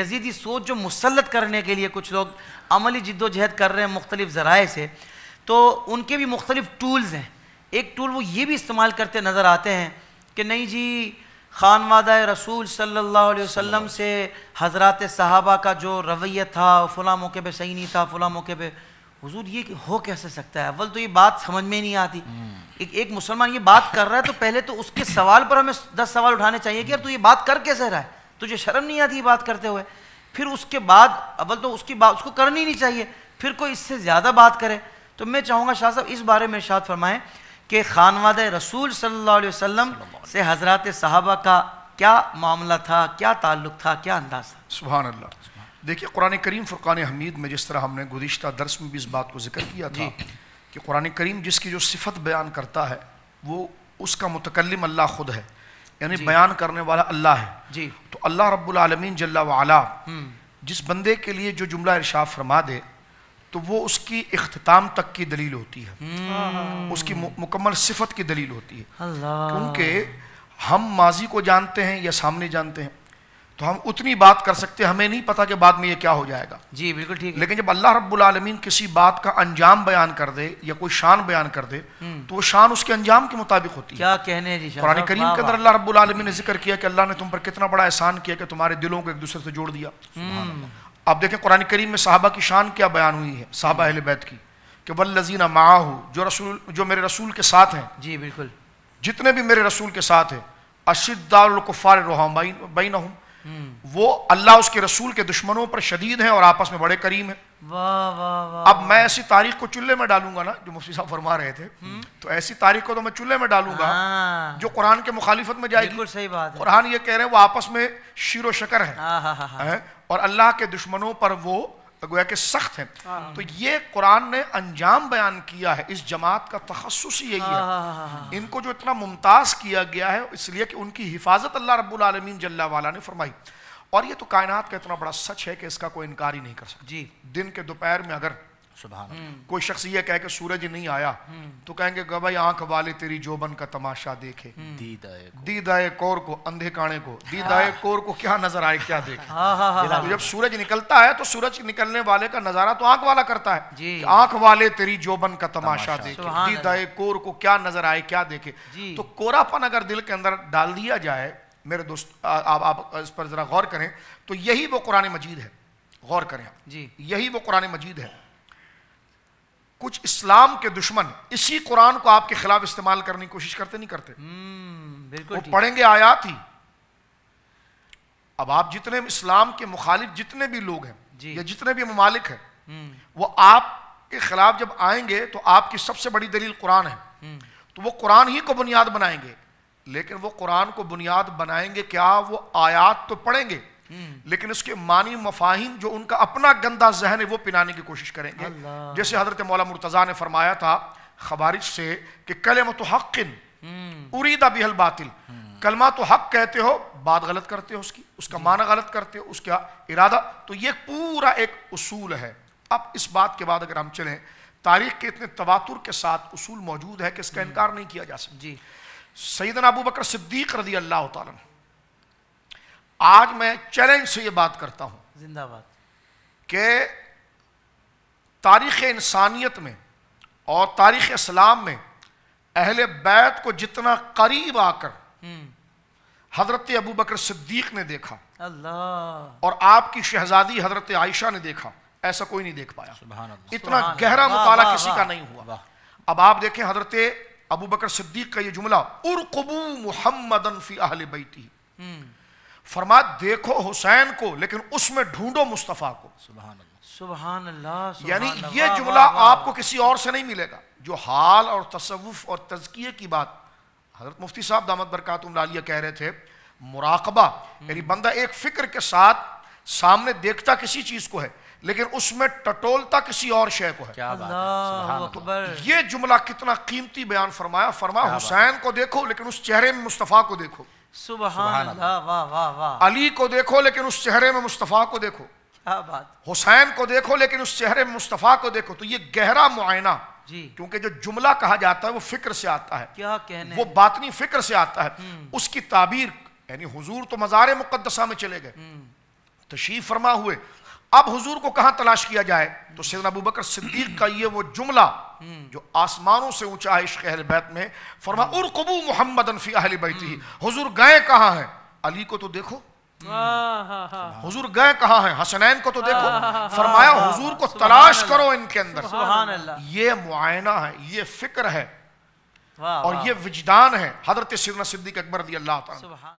Yazidi सोच जो मुसलत करने के लिए कुछ लोग अमली जिद्दोजहद कर रहे हैं मुख्तलिफ ज़राए से तो उनके भी मुख्तलिफ टूल्स हैं एक टूल वो ये भी इस्तेमाल करते नज़र आते हैं कि नहीं जी खान वादा रसूल सल्ला वसम से हजरत साहबा का जो रवैया था फ़लाँ मौके पर सही नहीं था फ़लाँ मौके पर हजूर ये हो कैसे सकता है अव्वल तो ये बात समझ में नहीं आती हम्म। एक एक मुसलमान ये बात कर रहा है तो पहले तो उसके सवाल पर हमें दस सवाल उठाने चाहिए कि यार तू ये बात कर कैसे रहा है तुझे शर्म नहीं आती बात करते हुए फिर उसके बाद अव्वल तो उसकी बात उसको करनी नहीं चाहिए फिर कोई इससे ज़्यादा बात करे तो मैं चाहूँगा शाह साहब इस बारे में शाद फरमाएँ कि खानवाद रसूल सल्लल्लाहु अलैहि से हजरत साहबा का क्या मामला था क्या ताल्लुक था क्या अंदाज था सुबह अल्लाह देखिए कुरान करीम फुरकान हमीद में जिस तरह हमने गुज्त दरस में भी इस बात को जिक्र किया था कि कुरान करीम जिसकी जो सिफत बयान करता है वो उसका मुतकलम अल्लाह खुद है यानी बयान करने वाला अल्लाह है जी तो अल्लाह रब्बुल आलमीन जल्ला वाला हम्म। जिस बंदे के लिए जो जुमला इरशा फरमा दे तो वो उसकी इख्ताम तक की दलील होती है हम्म। उसकी मुकम्मल सिफत की दलील होती है क्योंकि हम माजी को जानते हैं या सामने जानते हैं तो हम उतनी बात कर सकते हमें नहीं पता कि बाद में ये क्या हो जाएगा जी बिल्कुल ठीक लेकिन जब अल्लाह रब्बुल आलमीन किसी बात का अंजाम बयान कर दे या कोई शान बयान कर दे हम्म। तो वो शान उसके अंजाम के मुताबिक होती क्या है क्या कहने जी कुरान करीम के अंदर अल्लाह रब्बुल आलमीन ने जिक्र किया कि अल्लाह ने तुम पर कितना बड़ा एहसान किया कि तुम्हारे दिलों को एक दूसरे से जोड़ दिया हम्म। अब देखें कुरान करीम में साहबा की शान क्या बयान हुई है साहबा अहल बैत की कि वल्लजीना माहू जो रसूल जो मेरे रसूल के साथ हैं जी बिल्कुल जितने भी मेरे रसूल के साथ हैं अशिदार कुफ़ार रोहम बैन हम्म। वो अल्लाह उसके रसूल के दुश्मनों पर शदीद हैं और आपस में बड़े करीम हैं अब मैं ऐसी तारीख को चूल्हे में डालूंगा ना जो मुफ्ती साहब फरमा रहे थे हम्म। तो ऐसी तारीख को तो मैं चूल्हे में डालूंगा हाँ। जो कुरान के मुखालिफत में जाएगी सही बात कुरान ये कह रहे हैं वो आपस में शीरो शकर है? और अल्लाह के दुश्मनों पर वो तो गोया के सख्त हैं हाँ, हाँ। तो ये कुरान ने अंजाम बयान किया है इस जमात का तखस यही है हाँ, इनको जो इतना मुमताज़ किया गया है इसलिए कि उनकी हिफाजत अल्लाह रब्बुल आलमीन जल्ला वाला ने फरमाई और ये तो कायनात का इतना बड़ा सच है कि इसका कोई इनकार ही नहीं कर सकता जी दिन के दोपहर में अगर सुबह हम्म। कोई शख्स ये कहे कि सूरज नहीं आया हम्म। तो कहेंगे भाई आंख वाले तेरी जोबन का तमाशा देखे हम्म। दीदाए कौर को अंधे काणे को दीदाए हाँ। कौर को क्या नजर आए क्या देखे हाँ, हाँ, जब सूरज निकलता है तो सूरज निकलने वाले का नजारा तो आंख वाला करता है आंख वाले तेरी जोबन का तमाशा देखे दीदाए कौर को क्या नजर आए क्या देखे तो कोरापन अगर दिल के अंदर डाल दिया जाए मेरे दोस्त आप आप इस पर जरा गौर करें तो यही वो कुरान मजीद है गौर करें जी यही वो कुरान मजीद है कुछ इस्लाम के दुश्मन इसी कुरान को आपके खिलाफ इस्तेमाल करने की कोशिश करते नहीं करते हम्म, वो पढ़ेंगे आयात ही अब आप जितने इस्लाम के मुखालिफ जितने भी लोग हैं या जितने भी ममालिक हैं हम्म। वो आपके खिलाफ जब आएंगे तो आपकी सबसे बड़ी दलील कुरान है हम्म। तो वो कुरान ही को बुनियाद बनाएंगे लेकिन वो कुरान को बुनियाद बनाएंगे क्या वो आयात तो पढ़ेंगे हम्म। लेकिन उसके मानी मफाहिम जो उनका अपना गंदा जहन है वो पिलाने की कोशिश करेंगे जैसे हजरत मौला मुर्तज़ा ने फरमाया था खबारिश से कि कलम तो हकिन हम्म। उरीदा बिहल बातिल हम्म। कलमा तो हक कहते हो बात गलत करते हो उसकी उसका माना गलत करते हो उसका इरादा तो ये पूरा एक उसूल है अब इस बात के बाद अगर हम चलें तारीख के इतने तवातुर के साथ उसूल मौजूद है कि इसका इनकार नहीं किया जा सकता जी सैदन अबू बकर सिद्दीक रदी अल्लाह तुम आज मैं चैलेंज से ये बात करता हूं जिंदाबाद के तारीख इंसानियत में और तारीख इस्लाम में अहल बैत को जितना करीब आकर हम्म। हजरत अबू बकर सिद्दीक ने देखा अल्लाह और आपकी शहजादी हजरत आयशा ने देखा ऐसा कोई नहीं देख पाया इतना गहरा मुताला किसी का नहीं हुआ अब आप देखें हजरत अबू बकर सिद्दीक का ये जुमला उर्कबू मुहम्मदन फी अहल बैती हम्म। फरमा देखो हुसैन को लेकिन उसमें ढूंढो मुस्तफ़ा को सुबह सुबह यानी यह जुमला आपको किसी और से नहीं मिलेगा जो हाल और तसवुफ और तजकिए की बात हजरत मुफ्ती साहब दामद बरकत लालिया कह रहे थे मुराकबा मेरी हम्म। बंदा एक फिक्र के साथ सामने देखता किसी चीज़ को है लेकिन उसमें टटोलता किसी और शय को है क्या है ये जुमला कितना कीमती बयान फरमाया फरमा हुसैन को देखो लेकिन उस चेहरे में मुस्तफ़ा को देखो अली को देखो लेकिन उस चेहरे में मुस्तफ़ा को देखो क्या बात हुसैन को देखो लेकिन उस चेहरे में मुस्तफ़ा को देखो तो ये गहरा मुआयना क्योंकि जो जुमला कहा जाता है वो फिक्र से आता है क्या कहने वो बातनी फिक्र से आता है हम्म। उसकी ताबीर यानी हुजूर तो मज़ार मुकदसा में चले गए हम्म। तशीफ फरमा हुए अब हुजूर को कहां तलाश किया जाए तो सैदन अबू बकर सिद्दीक का ये वो जुमला जो आसमानों से ऊंचा है इश्क अहल बैत में फरमा उर कबू मोहम्मद अनफी हुजूर गए कहां हैं अली को तो देखो हुजूर गए कहां हैं हसनैन को तो देखो फरमाया हुजूर को तलाश करो इनके अंदर ये मुआयना है ये फिक्र है और ये विजदान है हजरत सिद्दीक अकबर दी अल्लाह